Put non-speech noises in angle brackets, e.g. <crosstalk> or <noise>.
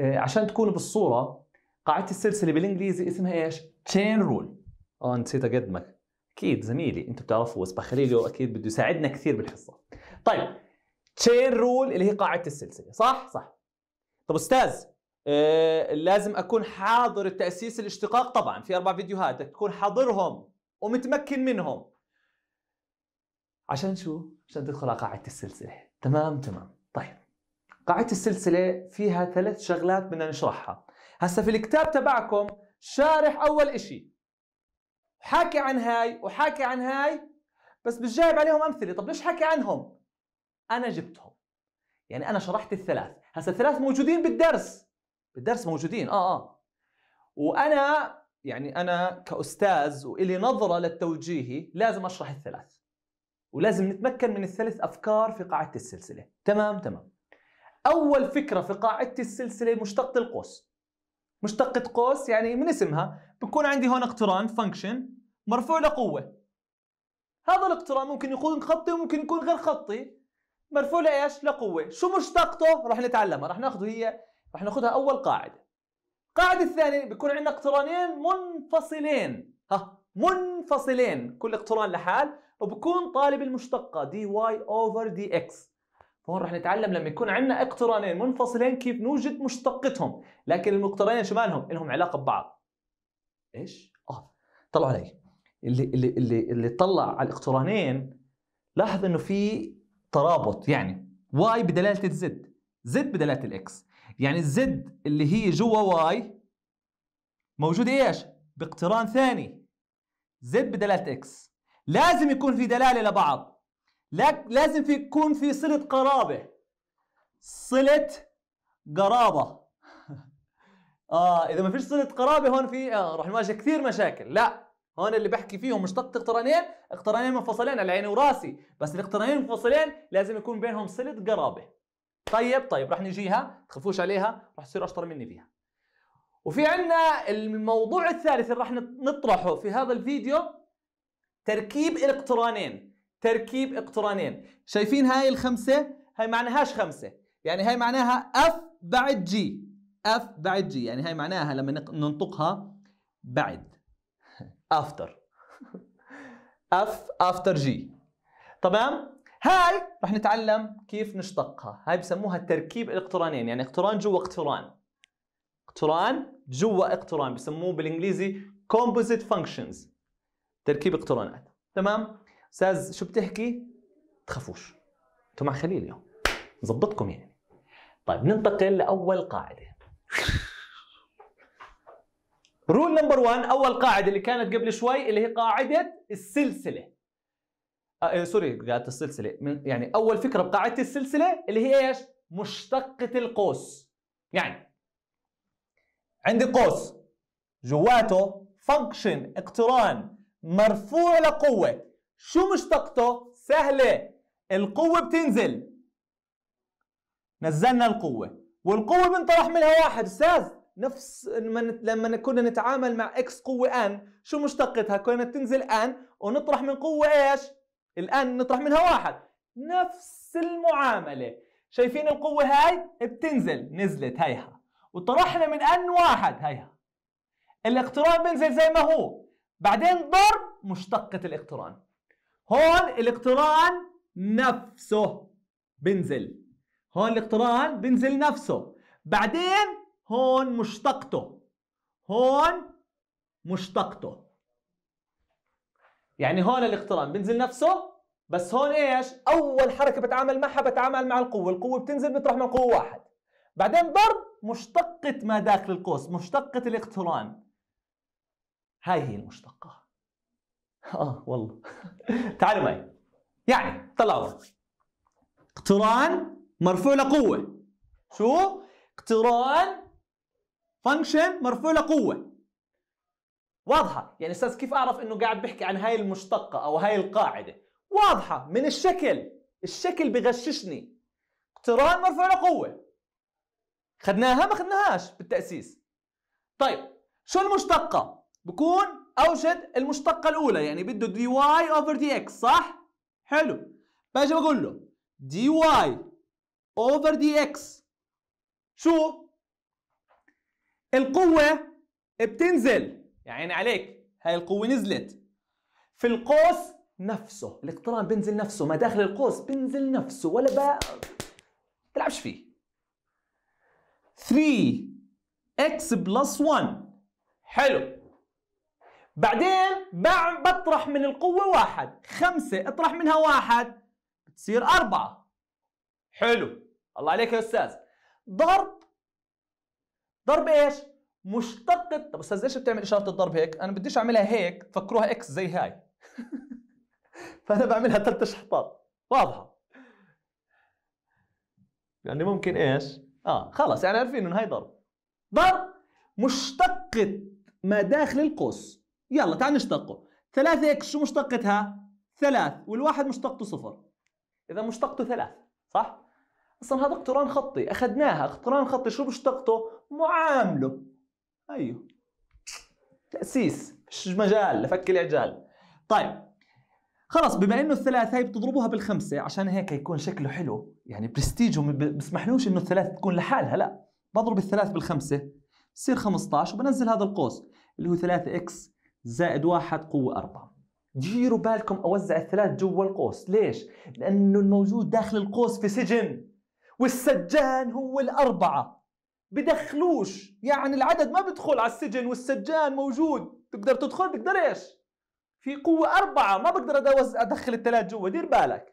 آه، عشان تكونوا بالصوره قاعده السلسله بالانجليزي اسمها ايش؟ تشين رول اه نسيت اقدمك اكيد زميلي انتم بتعرفوا بس بخليله اكيد بده يساعدنا كثير بالحصه طيب تشين رول اللي هي قاعده السلسله صح صح طب استاذ آه لازم اكون حاضر التاسيس الاشتقاق طبعا في اربع فيديوهات بدك تكون حاضرهم ومتمكن منهم عشان شو؟ عشان تدخل على قاعدة السلسلة تمام تمام طيب قاعدة السلسلة فيها ثلاث شغلات بدنا نشرحها هسا في الكتاب تبعكم شارح أول إشي حاكي عن هاي وحاكي عن هاي بس مش جايب عليهم أمثلة طب ليش حكي عنهم؟ أنا جبتهم يعني أنا شرحت الثلاث هسا الثلاث موجودين بالدرس بالدرس موجودين آه آه وأنا يعني أنا كأستاذ وإلي نظرة للتوجيهي لازم أشرح الثلاث ولازم نتمكن من الثلاث أفكار في قاعدة السلسلة تمام تمام أول فكرة في قاعدة السلسلة مشتقة القوس مشتقة قوس يعني من اسمها بكون عندي هون اقتران فانكشن مرفوع لقوة هذا الاقتران ممكن يكون خطي وممكن يكون غير خطي مرفوع لايش؟ لقوة، شو مشتقته؟ رح نتعلمها، رح ناخذه هي رح ناخذها أول قاعدة. القاعدة الثانية بيكون عندنا اقترانين منفصلين، ها منفصلين، كل اقتران لحال وبكون طالب المشتقة دي واي أوفر دي إكس فهون رح نتعلم لما يكون عندنا اقترانين منفصلين كيف نوجد مشتقتهم لكن المقترنين شو مالهم؟ لهم علاقة ببعض إيش؟ آه طلعوا علي اللي اللي اللي اللي طلع على الاقترانين لاحظ انه في ترابط يعني واي بدلاله الزد زد بدلاله الاكس يعني الزد اللي هي جوا واي موجوده ايش باقتران ثاني زد بدلاله اكس لازم يكون في دلاله لبعض لازم في يكون في صله قرابه صله قرابه <laughs> اه اذا ما فيش صله قرابه هون في آه رح نواجه كثير مشاكل لا هون اللي بحكي فيهم مشتقة اقترانين اقترانين منفصلين على عيني وراسي بس الاقترانين المنفصلين لازم يكون بينهم صلة قرابة طيب طيب رح نجيها تخافوش عليها رح تصيروا أشطر مني فيها وفي عندنا الموضوع الثالث اللي رح نطرحه في هذا الفيديو تركيب الكترونين تركيب الكترونين شايفين هاي الخمسه هاي معناهاش خمسه يعني هاي معناها اف بعد جي اف بعد جي يعني هاي معناها لما ننطقها بعد افتر اف افتر جي تمام هاي رح نتعلم كيف نشتقها هاي بسموها تركيب الكترونين يعني اقتران جوا اقتران اقتران جوا اقتران بسموه بالانجليزي composite functions تركيب اقترانات تمام استاذ شو بتحكي تخافوش انتم مع خليل اليوم نظبطكم يعني طيب ننتقل لاول قاعده رول نمبر 1 اول قاعده اللي كانت قبل شوي اللي هي قاعده السلسله آه, آه، سوري قاعده السلسله يعني اول فكره بقاعده السلسله اللي هي ايش مشتقه القوس يعني عندي قوس جواته فانكشن اقتران مرفوع لقوة شو مشتقته؟ سهلة القوة بتنزل نزلنا القوة والقوة بنطرح منها واحد أستاذ نفس لما كنا نتعامل مع اكس قوة ان شو مشتقتها؟ كنا تنزل ان ونطرح من قوة ايش؟ الان نطرح منها واحد نفس المعاملة شايفين القوة هاي بتنزل نزلت هيها وطرحنا من ان واحد هيها الاقتران بينزل زي ما هو بعدين ضرب مشتقة الاقتران هون الاقتران نفسه بنزل هون الاقتران بنزل نفسه بعدين هون مشتقته هون مشتقته يعني هون الاقتران بنزل نفسه بس هون ايش اول حركه بتعامل معها بتعامل مع القوه القوه بتنزل بتروح من قوه واحد بعدين ضرب مشتقه ما داخل القوس مشتقه الاقتران هاي هي المشتقة آه والله تعالوا معي يعني طلعوا اقتران مرفوع لقوة شو؟ اقتران فانكشن مرفوع لقوة واضحة يعني أستاذ كيف أعرف إنه قاعد بحكي عن هاي المشتقة أو هاي القاعدة واضحة من الشكل الشكل بغششني اقتران مرفوع لقوة خدناها ما خدناهاش بالتأسيس طيب شو المشتقة بكون اوجد المشتقه الاولى يعني بده دي واي اوفر دي اكس صح حلو باجي بقول له دي واي اوفر دي اكس شو القوه بتنزل يعني عليك هاي القوه نزلت في القوس نفسه الاقتران بينزل نفسه ما داخل القوس بينزل نفسه ولا ما تلعبش فيه 3 x بلس 1 حلو بعدين بطرح من القوة واحد خمسة اطرح منها واحد بتصير أربعة حلو الله عليك يا أستاذ ضرب ضرب إيش؟ مشتقة طب أستاذ إيش بتعمل إشارة الضرب هيك؟ أنا بديش أعملها هيك فكروها إكس زي هاي <laughs> فأنا بعملها ثلاث شحطات واضحة يعني ممكن إيش؟ آه خلص يعني عارفين إنه هاي ضرب ضرب مشتقة ما داخل القوس يلا تعال نشتقه 3 اكس شو مشتقتها؟ 3 والواحد مشتقته صفر إذا مشتقته 3 صح؟ أصلا هذا اقتران خطي أخذناها اقتران خطي شو مشتقته؟ معامله أيوه تأسيس فيش مجال لفك العجال طيب خلص بما انه الثلاث هي بتضربوها بالخمسه عشان هيك يكون شكله حلو يعني برستيجه بسمحلوش انه الثلاث تكون لحالها لا بضرب الثلاث بالخمسه بصير 15 وبنزل هذا القوس اللي هو 3 اكس زائد واحد قوة أربعة ديروا بالكم أوزع الثلاث جوا القوس ليش؟ لأنه الموجود داخل القوس في سجن والسجان هو الأربعة بدخلوش يعني العدد ما بدخل على السجن والسجان موجود تقدر تدخل تقدر ايش في قوة أربعة ما بقدر أدخل الثلاث جوا دير بالك